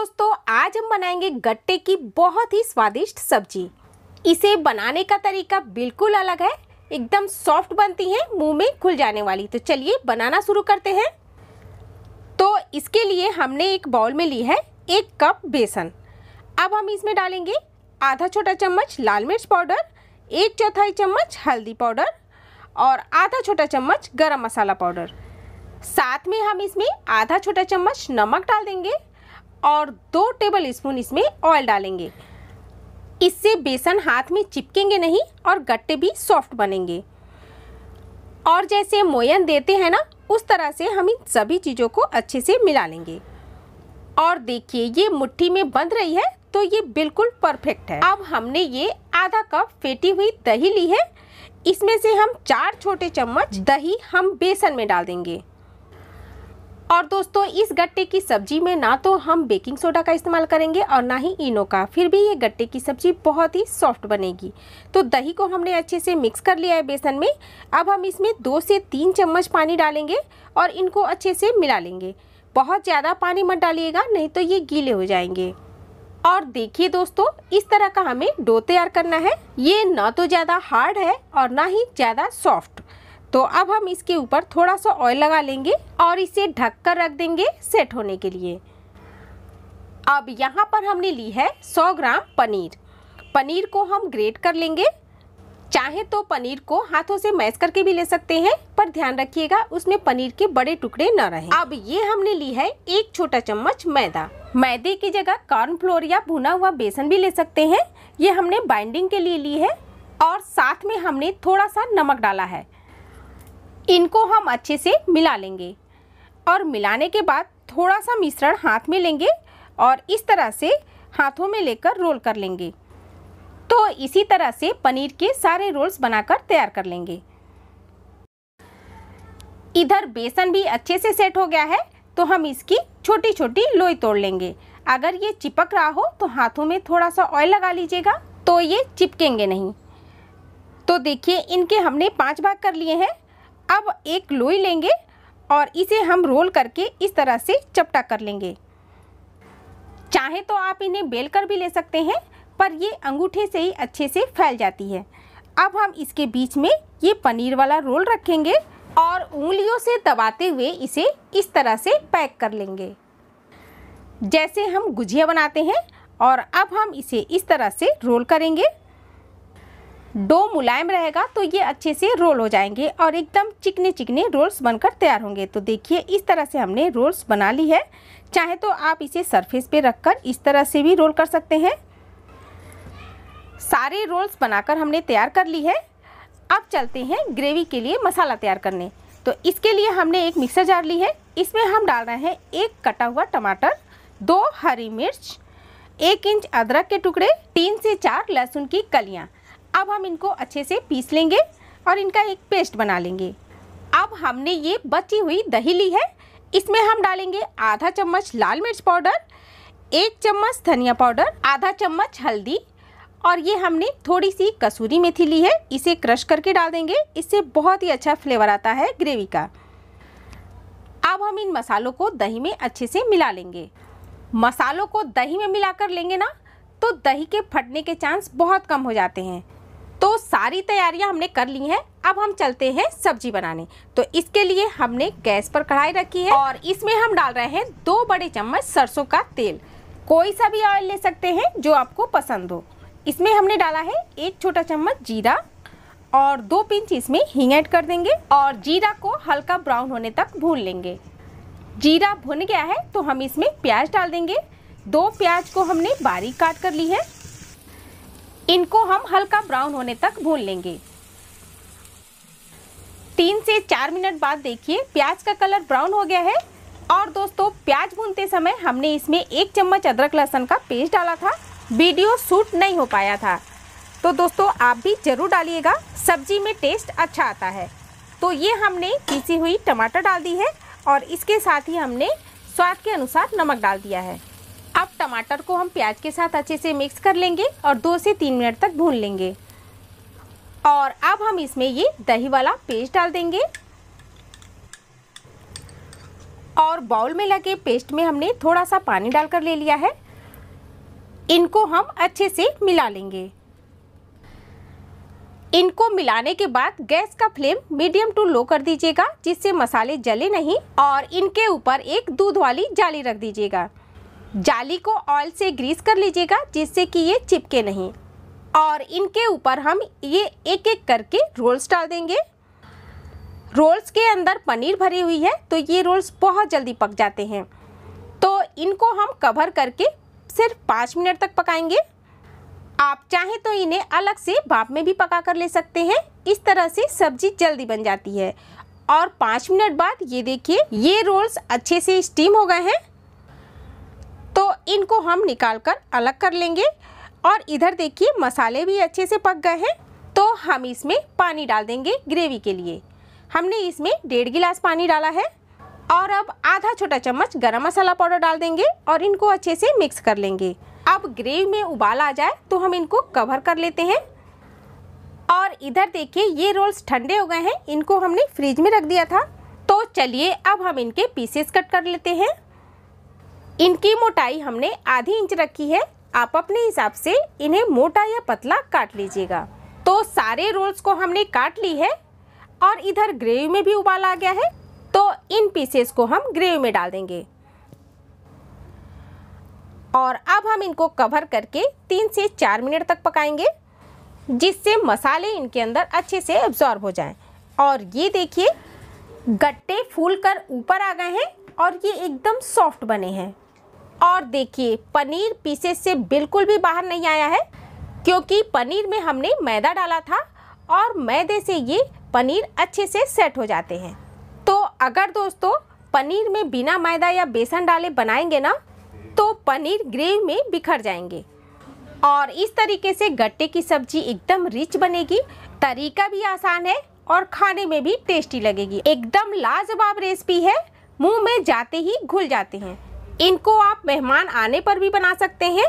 दोस्तों आज हम बनाएंगे गट्टे की बहुत ही स्वादिष्ट सब्जी इसे बनाने का तरीका बिल्कुल अलग है एकदम सॉफ्ट बनती है मुंह में खुल जाने वाली तो चलिए बनाना शुरू करते हैं तो इसके लिए हमने एक बाउल में ली है एक कप बेसन अब हम इसमें डालेंगे आधा छोटा चम्मच लाल मिर्च पाउडर एक चौथाई चम्मच हल्दी पाउडर और आधा छोटा चम्मच गरम मसाला पाउडर साथ में हम इसमें आधा छोटा चम्मच नमक डाल देंगे और दो टेबल स्पून इसमें ऑयल डालेंगे इससे बेसन हाथ में चिपकेंगे नहीं और गट्टे भी सॉफ्ट बनेंगे और जैसे मोयन देते हैं ना उस तरह से हम इन सभी चीज़ों को अच्छे से मिला लेंगे और देखिए ये मुट्ठी में बंध रही है तो ये बिल्कुल परफेक्ट है अब हमने ये आधा कप फेटी हुई दही ली है इसमें से हम चार छोटे चम्मच दही हम बेसन में डाल देंगे और दोस्तों इस गट्टे की सब्जी में ना तो हम बेकिंग सोडा का इस्तेमाल करेंगे और ना ही इनो का फिर भी ये गट्टे की सब्जी बहुत ही सॉफ्ट बनेगी तो दही को हमने अच्छे से मिक्स कर लिया है बेसन में अब हम इसमें दो से तीन चम्मच पानी डालेंगे और इनको अच्छे से मिला लेंगे बहुत ज़्यादा पानी मत डालिएगा नहीं तो ये गीले हो जाएंगे और देखिए दोस्तों इस तरह का हमें डो तैयार करना है ये ना तो ज़्यादा हार्ड है और ना ही ज़्यादा सॉफ्ट तो अब हम इसके ऊपर थोड़ा सा ऑयल लगा लेंगे और इसे ढक कर रख देंगे सेट होने के लिए अब यहाँ पर हमने ली है 100 ग्राम पनीर पनीर को हम ग्रेट कर लेंगे चाहे तो पनीर को हाथों से मैश करके भी ले सकते हैं पर ध्यान रखिएगा उसमें पनीर के बड़े टुकड़े न रहे अब ये हमने ली है एक छोटा चम्मच मैदा मैदे की जगह कॉर्नफ्लोर या भुना हुआ बेसन भी ले सकते हैं ये हमने बाइंडिंग के लिए ली है और साथ में हमने थोड़ा सा नमक डाला है इनको हम अच्छे से मिला लेंगे और मिलाने के बाद थोड़ा सा मिश्रण हाथ में लेंगे और इस तरह से हाथों में लेकर रोल कर लेंगे तो इसी तरह से पनीर के सारे रोल्स बनाकर तैयार कर लेंगे इधर बेसन भी अच्छे से सेट हो गया है तो हम इसकी छोटी छोटी लोई तोड़ लेंगे अगर ये चिपक रहा हो तो हाथों में थोड़ा सा ऑयल लगा लीजिएगा तो ये चिपकेंगे नहीं तो देखिए इनके हमने पांच भाग कर लिए हैं अब एक लोई लेंगे और इसे हम रोल करके इस तरह से चपटा कर लेंगे चाहे तो आप इन्हें बेल कर भी ले सकते हैं पर ये अंगूठे से ही अच्छे से फैल जाती है अब हम इसके बीच में ये पनीर वाला रोल रखेंगे और उंगलियों से दबाते हुए इसे इस तरह से पैक कर लेंगे जैसे हम गुजिया बनाते हैं और अब हम इसे इस तरह से रोल करेंगे डो मुलायम रहेगा तो ये अच्छे से रोल हो जाएंगे और एकदम चिकने चिकने रोल्स बनकर तैयार होंगे तो देखिए इस तरह से हमने रोल्स बना ली है चाहे तो आप इसे सरफेस पे रखकर इस तरह से भी रोल कर सकते हैं सारे रोल्स बनाकर हमने तैयार कर ली है अब चलते हैं ग्रेवी के लिए मसाला तैयार करने तो इसके लिए हमने एक मिक्सर जार ली है इसमें हम डाल रहे हैं एक कटा हुआ टमाटर दो हरी मिर्च एक इंच अदरक के टुकड़े तीन से चार लहसुन की कलियाँ अब हम इनको अच्छे से पीस लेंगे और इनका एक पेस्ट बना लेंगे अब हमने ये बची हुई दही ली है इसमें हम डालेंगे आधा चम्मच लाल मिर्च पाउडर एक चम्मच धनिया पाउडर आधा चम्मच हल्दी और ये हमने थोड़ी सी कसूरी मेथी ली है इसे क्रश करके डाल देंगे इससे बहुत ही अच्छा फ्लेवर आता है ग्रेवी का अब हम इन मसालों को दही में अच्छे से मिला लेंगे मसालों को दही में मिलाकर लेंगे ना तो दही के फटने के चांस बहुत कम हो जाते हैं तो सारी तैयारियां हमने कर ली हैं अब हम चलते हैं सब्जी बनाने तो इसके लिए हमने गैस पर कढ़ाई रखी है और इसमें हम डाल रहे हैं दो बड़े चम्मच सरसों का तेल कोई सा भी ऑयल ले सकते हैं जो आपको पसंद हो इसमें हमने डाला है एक छोटा चम्मच जीरा और दो पिंच इसमें हींग ऐड कर देंगे और जीरा को हल्का ब्राउन होने तक भून लेंगे जीरा भुन गया है तो हम इसमें प्याज डाल देंगे दो प्याज को हमने बारीक काट कर ली है इनको हम हल्का ब्राउन होने तक भून लेंगे तीन से चार मिनट बाद देखिए प्याज का कलर ब्राउन हो गया है और दोस्तों प्याज भूनते समय हमने इसमें एक चम्मच अदरक लहसुन का पेस्ट डाला था वीडियो शूट नहीं हो पाया था तो दोस्तों आप भी ज़रूर डालिएगा सब्जी में टेस्ट अच्छा आता है तो ये हमने पीसी हुई टमाटर डाल दी है और इसके साथ ही हमने स्वाद के अनुसार नमक डाल दिया है अब टमाटर को हम प्याज के साथ अच्छे से मिक्स कर लेंगे और दो से तीन मिनट तक भून लेंगे और अब हम इसमें ये दही वाला पेस्ट डाल देंगे और बाउल में लगे पेस्ट में हमने थोड़ा सा पानी डालकर ले लिया है इनको हम अच्छे से मिला लेंगे इनको मिलाने के बाद गैस का फ्लेम मीडियम टू लो कर दीजिएगा जिससे मसाले जले नहीं और इनके ऊपर एक दूध वाली जाली रख दीजिएगा जाली को ऑयल से ग्रीस कर लीजिएगा जिससे कि ये चिपके नहीं और इनके ऊपर हम ये एक एक करके रोल्स डाल देंगे रोल्स के अंदर पनीर भरी हुई है तो ये रोल्स बहुत जल्दी पक जाते हैं तो इनको हम कवर करके सिर्फ पाँच मिनट तक पकाएंगे आप चाहें तो इन्हें अलग से भाप में भी पका कर ले सकते हैं इस तरह से सब्जी जल्दी बन जाती है और पाँच मिनट बाद ये देखिए ये रोल्स अच्छे से स्टीम हो गए हैं तो इनको हम निकाल कर अलग कर लेंगे और इधर देखिए मसाले भी अच्छे से पक गए हैं तो हम इसमें पानी डाल देंगे ग्रेवी के लिए हमने इसमें डेढ़ गिलास पानी डाला है और अब आधा छोटा चम्मच गरम मसाला पाउडर डाल देंगे और इनको अच्छे से मिक्स कर लेंगे अब ग्रेवी में उबाल आ जाए तो हम इनको कवर कर लेते हैं और इधर देखिए ये रोल्स ठंडे हो गए हैं इनको हमने फ्रिज में रख दिया था तो चलिए अब हम इनके पीसेस कट कर लेते हैं इनकी मोटाई हमने आधी इंच रखी है आप अपने हिसाब से इन्हें मोटा या पतला काट लीजिएगा तो सारे रोल्स को हमने काट ली है और इधर ग्रेवी में भी उबाल आ गया है तो इन पीसेस को हम ग्रेवी में डाल देंगे और अब हम इनको कवर करके तीन से चार मिनट तक पकाएंगे जिससे मसाले इनके अंदर अच्छे से एब्जॉर्ब हो जाएं और ये देखिए गट्टे फूल कर ऊपर आ गए हैं और ये एकदम सॉफ्ट बने हैं और देखिए पनीर पीसेस से बिल्कुल भी बाहर नहीं आया है क्योंकि पनीर में हमने मैदा डाला था और मैदे से ये पनीर अच्छे से सेट हो जाते हैं तो अगर दोस्तों पनीर में बिना मैदा या बेसन डाले बनाएंगे ना तो पनीर ग्रेवी में बिखर जाएंगे और इस तरीके से गट्टे की सब्जी एकदम रिच बनेगी तरीका भी आसान है और खाने में भी टेस्टी लगेगी एकदम लाजवाब रेसिपी है मुंह में जाते ही घुल जाते हैं इनको आप मेहमान आने पर भी बना सकते हैं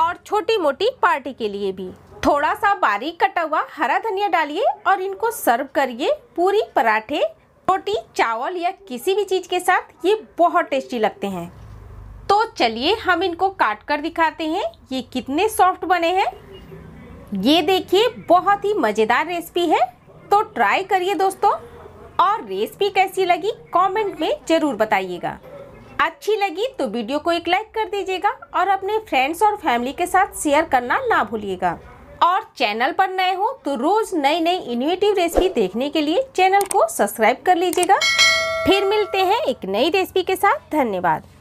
और छोटी मोटी पार्टी के लिए भी थोड़ा सा बारीक कटा हुआ हरा धनिया डालिए और इनको सर्व करिए पूरी पराठे रोटी चावल या किसी भी चीज़ के साथ ये बहुत टेस्टी लगते हैं तो चलिए हम इनको काट कर दिखाते हैं ये कितने सॉफ्ट बने हैं ये देखिए बहुत ही मज़ेदार रेसिपी है तो ट्राई करिए दोस्तों और रेसिपी कैसी लगी कमेंट में ज़रूर बताइएगा अच्छी लगी तो वीडियो को एक लाइक कर दीजिएगा और अपने फ्रेंड्स और फैमिली के साथ शेयर करना ना भूलिएगा और चैनल पर नए हो तो रोज़ नई नई इनोवेटिव रेसिपी देखने के लिए चैनल को सब्सक्राइब कर लीजिएगा फिर मिलते हैं एक नई रेसिपी के साथ धन्यवाद